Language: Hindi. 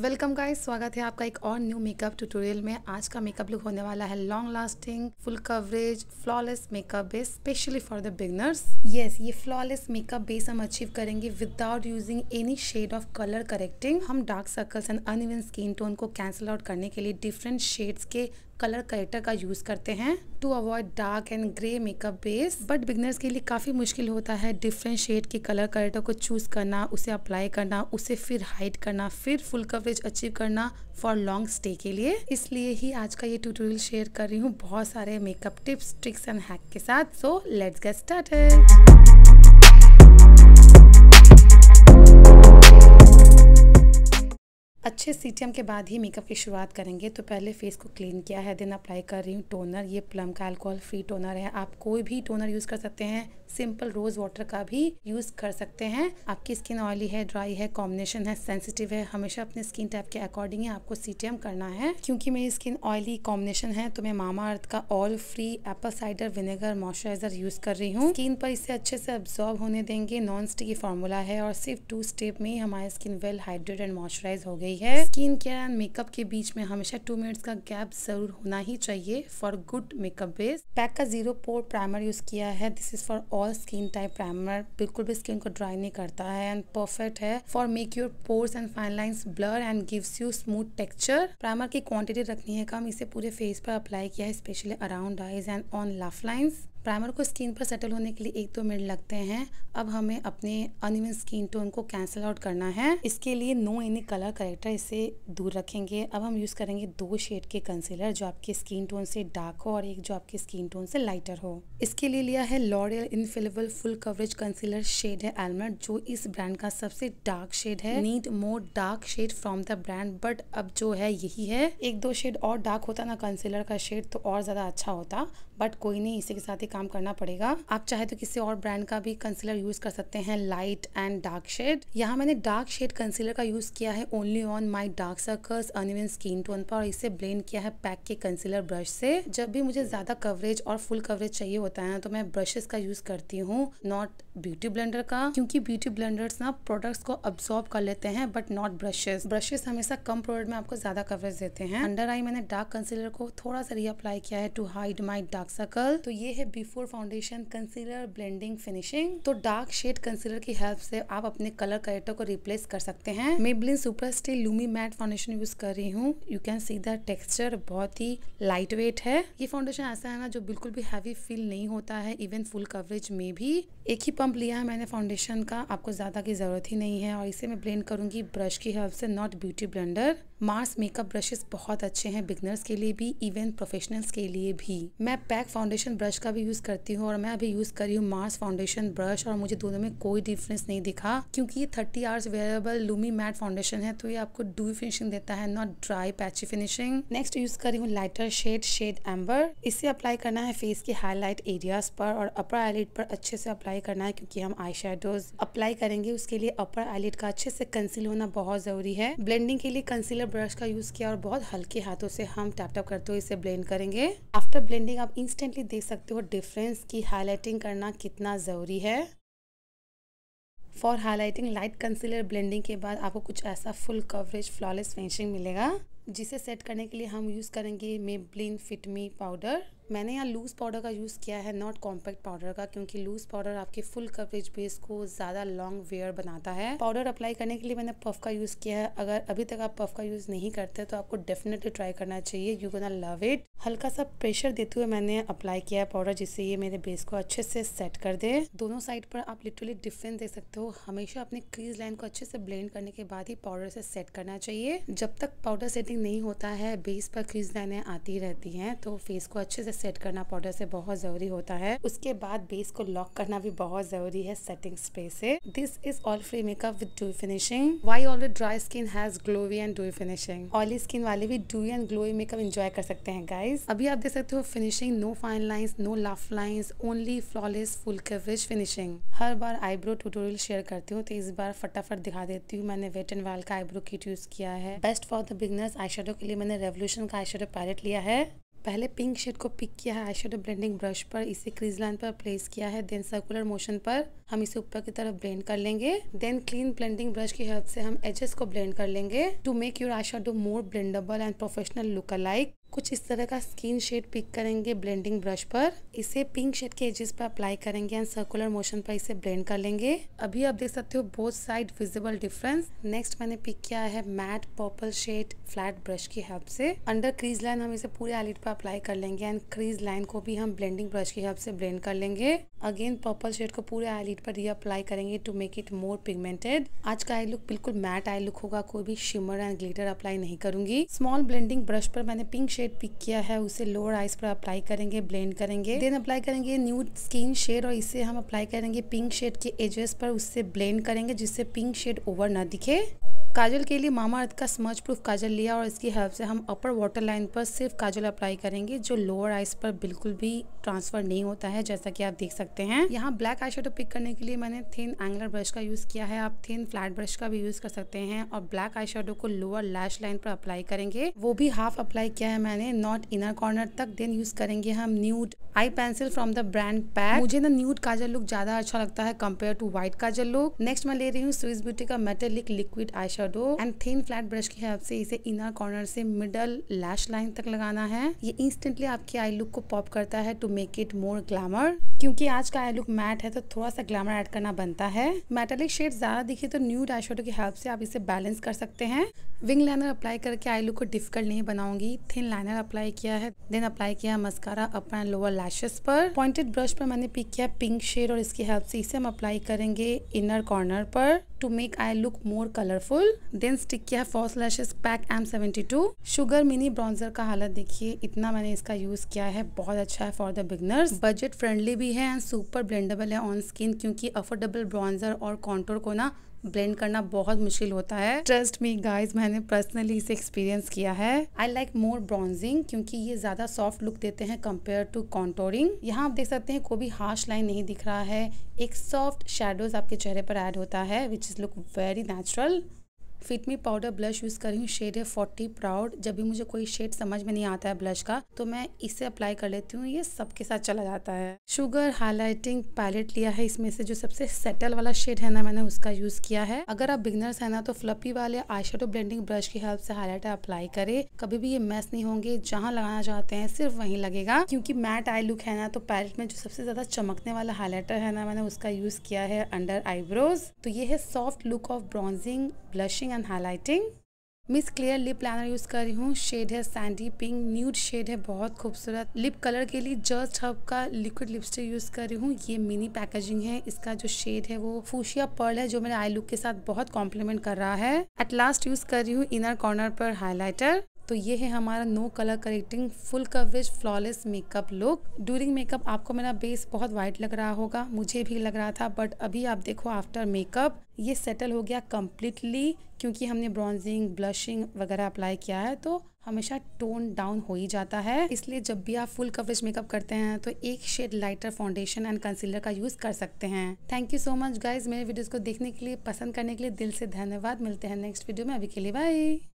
वेलकम गाइस स्वागत है आपका एक और न्यू मेकअप ट्यूटोरियल में आज का मेकअप लुक होने वाला है long lasting full coverage flawless makeup base specially for the beginners yes ये फ्लॉलेस मेकअप बेस हम अचीव करेंगे without using any shade of colour correcting हम dark circles and uneven skin tone को कैंसिल आउट करने के लिए डिफरेंट शेड्स के कलर करेक्टर का यूज़ करते हैं to avoid dark and grey makeup base but beginners के लिए काफ़ी मुश्किल होता है डिफरेंट शेड के कलर करेक्टर को चूज़ करना उसे अप्लाई करना उसे फिर हाइड करना फिर फुल कवरेज अचीव करना फॉर लॉन्ग स्टे के लिए इसलिए ही आज का ये ट्यूटोरियल शेयर कर रही हूँ बहुत सारे makeup tips tricks and hack के साथ सो लेट्स गेट स्टार्टेड अच्छे सी के बाद ही मेकअप की शुरुआत करेंगे तो पहले फेस को क्लीन किया है देन अप्लाई कर रही हूँ टोनर ये प्लम का अल्कोहल फ्री टोनर है आप कोई भी टोनर यूज़ कर सकते हैं सिंपल रोज़ वाटर का भी यूज़ कर सकते हैं आपकी स्किन ऑयली है ड्राई है कॉम्बिनेशन है सेंसिटिव है हमेशा अपने स्किन टाइप के अकॉर्डिंग ही आपको सी करना है क्योंकि मेरी स्किन ऑयली कॉम्बिनेशन है तो मैं मामा अर्थ का oil free apple cider vinegar moisturiser use कर रही हूँ स्किन पर इसे अच्छे से अब्जॉर्ब होने देंगे नॉन स्टिकी फार्मूला है और सिर्फ टू स्टेप में ही हमारी skin well hydrate and moisturise हो गई है स्किन केयर एंड मेकअप के बीच में हमेशा टू मिनट्स का गैप जरूर होना ही चाहिए for good makeup base pack का जीरो पोर प्राइमर यूज किया है this is for all skin type primer बिल्कुल भी स्किन को ड्राई नहीं करता है एंड परफेक्ट है for make your pores and fine lines blur and gives you smooth texture primer की क्वांटिटी रखनी है कम इसे पूरे फेस पर अप्लाई किया है specially around eyes and on laugh lines primer को स्किन पर सेटल होने के लिए एक दो मिनट लगते हैं अब हमें अपने अनिवन स्किन टोन को कैंसिल आउट करना है इसके लिए नो एनी कलर करेक्टर इसे दूर रखेंगे अब हम यूज़ करेंगे दो शेड के कंसीलर जो आपके स्किन टोन से डार्क हो और एक जो आपके स्किन टोन से लाइटर हो इसके लिए लिया है L'Oreal infallible full coverage concealer shade है एलमंड जो इस ब्रांड का सबसे डार्क शेड है need more dark shade from the brand but अब जो है यही है एक दो शेड और डार्क होता ना कंसीलर का शेड तो और ज़्यादा अच्छा होता बट कोई नहीं इसी के साथ ही काम करना पड़ेगा आप चाहे तो किसी और ब्रांड का भी कंसीलर यूज कर सकते हैं लाइट एंड डार्क शेड यहाँ मैंने डार्क शेड कंसीलर का यूज किया है only on my dark circles uneven skin tone पर और इसे ब्लेंड किया है पैक के कंसीलर ब्रश से जब भी मुझे ज्यादा कवरेज और फुल कवरेज चाहिए होता है तो मैं ब्रशेस का यूज करती हूँ नॉट ब्यूटी ब्लेंडर का क्योंकि ब्यूटी ब्लेंडर ना प्रोडक्ट्स को अब्सॉर्ब कर लेते हैं बट नॉट ब्रशेस ब्रशेस हमेशा कम प्रोडक्ट में आपको ज्यादा कवरेज देते हैं अंडर आई मैंने डार्क कंसीलर को थोड़ा सा रीअप्लाई किया है to hide my dark dark circle तो ये है before foundation concealer blending finishing तो डार्क शेड कंसीलर की हेल्प से आप अपने कलर करेक्टर को रिप्लेस कर सकते हैं मैं ब्लिन super stay lumi matte foundation use कर रही हूँ you can see the texture बहुत ही लाइट वेट है ये फाउंडेशन ऐसा है ना जो बिल्कुल भी हैवी फील नहीं होता है इवन फुल कवरेज में भी एक ही पंप लिया है मैंने फाउंडेशन का आपको ज्यादा की जरूरत ही नहीं है और इसे मैं ब्लेंड करूंगी ब्रश की हेल्प से not beauty blender Mars makeup brushes बहुत अच्छे हैं बिगनर्स के लिए भी इवन प्रोफेशनल्स के लिए भी मैं मैक फाउंडेशन ब्रश का भी यूज़ करती हूँ और मैं अभी यूज़ कर रही हूँ मार्स फाउंडेशन ब्रश और मुझे दोनों में कोई डिफरेंस नहीं दिखा क्योंकि ये thirty hours wearable lumi matte foundation है तो ये आपको डू फिनिशिंग देता है not dry patchy finishing next use कर रही हूँ लाइटर शेड शेड एम्बर इसे अप्लाई करना है फेस के हाईलाइट एरियाज पर और अपर आईलेट पर अच्छे से अप्लाई करना है क्योंकि हम आई शेडोज अप्लाई करेंगे उसके लिए अपर आईलेट का अच्छे से कंसील होना बहुत जरूरी है ब्लेंडिंग के लिए कंसीलर ब्रश का यूज किया और बहुत हल्के हाथों से हम टैप टैप करते हुए इसे ब्लेंड करेंगे आफ्टर ब्लेंडिंग आप इंस्टेंटली देख सकते हो डिफरेंस की हाईलाइटिंग करना कितना ज़रूरी है for highlighting light concealer blending के बाद आपको कुछ ऐसा फुल कवरेज फ्लॉलेस फिनिशिंग मिलेगा जिसे सेट करने के लिए हम यूज़ करेंगे मेबलिन फिटमी पाउडर मैंने यहाँ लूज़ पाउडर का यूज़ किया है नॉट कॉम्पैक्ट पाउडर का क्योंकि लूज़ पाउडर आपके फुल कवरेज बेस को ज़्यादा लॉन्ग वेयर बनाता है पाउडर अप्लाई करने के लिए मैंने पफ का यूज़ किया है अगर अभी तक आप पफ का यूज़ नहीं करते तो आपको डेफिनेटली ट्राई करना चाहिए यू गोना लव इट हल्का सा प्रेशर देते हुए मैंने अप्लाई किया है पाउडर जिससे ये मेरे बेस को अच्छे से सेट कर दे दोनों साइड पर आप लिटरली डिफरेंस देख सकते हो हमेशा अपने क्रीज लाइन को अच्छे से ब्लेंड करने के बाद ही पाउडर से सेट करना चाहिए जब तक पाउडर सेटिंग कलरिंग नहीं होता है बेस पर क्रीज लाइनें आती रहती हैं तो फेस को अच्छे से सेट करना पाउडर से बहुत ज़रूरी होता है उसके बाद बेस को लॉक करना भी बहुत ज़रूरी है सेटिंग स्प्रे से this is all free makeup with dew finishing why all dry skin has glowy and dew finishing oily skin वाले भी dew and glowy makeup enjoy कर सकते हैं गाइज अभी आप देख सकते हो finishing no fine lines no laugh lines only flawless full coverage finishing हर बार आईब्रो ट्यूटोरियल शेयर करती हूँ तो इस बार फटाफट दिखा देती हूँ मैंने वेट एंड वाल का आईब्रो किट यूज किया है best for the beginners eye eye के लिए मैंने रेवोल्यूशन का आई पैलेट लिया है पहले पिंक शेड को पिक किया है आई ब्लेंडिंग ब्रश पर इसे क्रीज लाइन पर प्लेस किया है देन सर्कुलर मोशन पर हम इसे ऊपर की तरफ ब्लेंड कर लेंगे देन क्लीन ब्लेंडिंग ब्रश की हेल्प से हम एजेस को ब्लेंड कर लेंगे to make your eye more blendable and professional look alike कुछ इस तरह का स्किन शेड पिक करेंगे ब्लेंडिंग ब्रश पर इसे पिंक शेड के एजेस पर अप्लाई करेंगे एंड सर्कुलर मोशन पर इसे ब्लेंड कर लेंगे अभी आप देख सकते हो both side visible difference next मैंने पिक किया है matte purple shade flat brush की हेल्प से अंडर क्रीज लाइन हम इसे पूरे आलिट पर अप्लाई कर लेंगे एंड क्रीज लाइन को भी हम ब्लेंडिंग ब्रश की हेल्प से ब्लेंड कर लेंगे अगेन पर्पल शेड को पूरे आई पर पर अप्लाई करेंगे to make it more pigmented आज का आई लुक बिल्कुल मैट आई लुक होगा कोई भी शिमर एंड ग्लिटर अप्लाई नहीं करूंगी स्मॉल ब्लेंडिंग ब्रश पर मैंने पिंक शेड पिक किया है उसे लोअर आइज पर अप्लाई करेंगे ब्लेंड करेंगे देन अप्लाई करेंगे न्यू स्किन शेड और इसे हम अप्लाई करेंगे पिंक शेड के एजेस पर उससे ब्लेंड करेंगे जिससे पिंक शेड ओवर ना दिखे काजल के लिए मामा अर्थ का स्मच प्रूफ काजल लिया और इसकी हेल्प से हम अपर वाटर लाइन पर सिर्फ काजल अप्लाई करेंगे जो लोअर आइस पर बिल्कुल भी ट्रांसफर नहीं होता है जैसा कि आप देख सकते हैं यहाँ ब्लैक आई शेडो पिक करने के लिए मैंने थिन एंगलर ब्रश का यूज़ किया है आप थिन फ्लैट ब्रश का भी यूज़ कर सकते हैं और ब्लैक आई शेडो को लोअर लैश लाइन पर अप्लाई करेंगे वो भी हाफ अप्लाई किया है मैंने नॉट इनर कॉर्नर तक देन यूज़ करेंगे हम nude eye pencil from the brand Pac मुझे ना न्यूड काजल लुक ज़्यादा अच्छा लगता है compare to white kajal look next मैं ले रही हूँ स्विस ब्यूटी का मेटेलिक लिक्विड आई कर दो एंड थिन फ्लैट ब्रश की हेल्प से इसे इनर कॉर्नर से मिडल लैश लाइन तक लगाना है ये इंस्टेंटली आपकी आई लुक को पॉप करता है to make it more glamour क्योंकि आज का आई लुक मैट है तो थोड़ा सा ग्लैमर ऐड करना बनता है मेटेलिक शेड ज़्यादा दिखे तो न्यू डैशोडो की हेल्प से आप इसे बैलेंस कर सकते हैं विंग लाइनर अप्लाई करके आई लुक को डिफिकल्ट नहीं बनाऊंगी थिन लाइनर अप्लाई किया है देन अप्लाई किया है mascara upper and lower lashes पर पॉइंटेड ब्रश पर मैंने पिक किया पिंक शेड और इसकी हेल्प से इसे हम अप्लाई करेंगे इनर कॉर्नर पर to make eye look more colourful मॉइस्चराइजल देन स्टिक किया है faux lashes Pac M seventy two Sugar mini bronzer का हालत देखिए इतना मैंने इसका यूज़ किया है बहुत अच्छा है for the beginners budget friendly भी है एंड सुपर ब्लेंडेबल है ऑन स्किन क्योंकि अफोर्डेबल ब्राउन्जर और कॉन्टोर को ना ब्लेंड करना बहुत मुश्किल होता है ट्रस्ट मी गाइज मैंने पर्सनली इसे एक्सपीरियंस किया है आई लाइक मोर ब्रॉन्जिंग क्योंकि ये ज्यादा सॉफ्ट लुक देते हैं कम्पेयर टू कॉन्टोरिंग यहाँ आप देख सकते हैं कोई भी हार्श लाइन नहीं दिख रहा है एक सॉफ्ट शेडोज आपके चेहरे पर ऐड होता है which is look very natural me powder blush use कर रही हूँ शेड है फोर्टी प्राउड जब भी मुझे कोई शेड समझ में नहीं आता है ब्लश का तो मैं इसे अप्लाई कर लेती हूँ ये सबके साथ चला जाता है शुगर हाईलाइटिंग पैलेट लिया है इसमें से जो सबसे सेटल वाला शेड है ना मैंने उसका यूज़ किया है अगर आप बिगनर्स है ना तो फ्लपी वाले आई ब्लेंडिंग ब्रश की हेल्प से हाईलाइटर अप्लाई करे कभी भी ये मैस नहीं होंगे जहाँ लगाना चाहते हैं सिर्फ वहीं लगेगा क्योंकि मैट आई लुक है ना तो पैलेट में जो सबसे ज़्यादा चमकने वाला हाईलाइटर है ना मैंने उसका यूज़ किया है अंडर आईब्रोज तो ये है soft look of bronzing blushing and highlighting Miss Claire lip liner use कर रही हूँ शेड है सैंडी पिंक न्यूड शेड है बहुत खूबसूरत लिप कलर के लिए जस्ट हब का लिक्विड लिपस्टिक यूज़ कर रही हूँ ये मिनी पैकेजिंग है इसका जो शेड है वो फूशिया पर्ल है जो मेरे आई लुक के साथ बहुत कॉम्प्लीमेंट कर रहा है एट लास्ट यूज़ कर रही हूँ इनर कॉर्नर पर हाईलाइटर तो ये है हमारा no colour correcting full coverage flawless makeup look during makeup आपको मेरा बेस बहुत वाइट लग रहा होगा मुझे भी लग रहा था बट अभी आप देखो आफ्टर मेकअप ये सेटल हो गया कम्प्लीटली क्योंकि हमने ब्रॉन्जिंग ब्लशिंग वगैरह अप्लाई किया है तो हमेशा टोन डाउन हो ही जाता है इसलिए जब भी आप फुल कवरेज मेकअप करते हैं तो एक shade lighter foundation and concealer का यूज़ कर सकते हैं thank you so much guys मेरे वीडियोस को देखने के लिए पसंद करने के लिए दिल से धन्यवाद मिलते हैं नेक्स्ट वीडियो में अभी के लिए बाय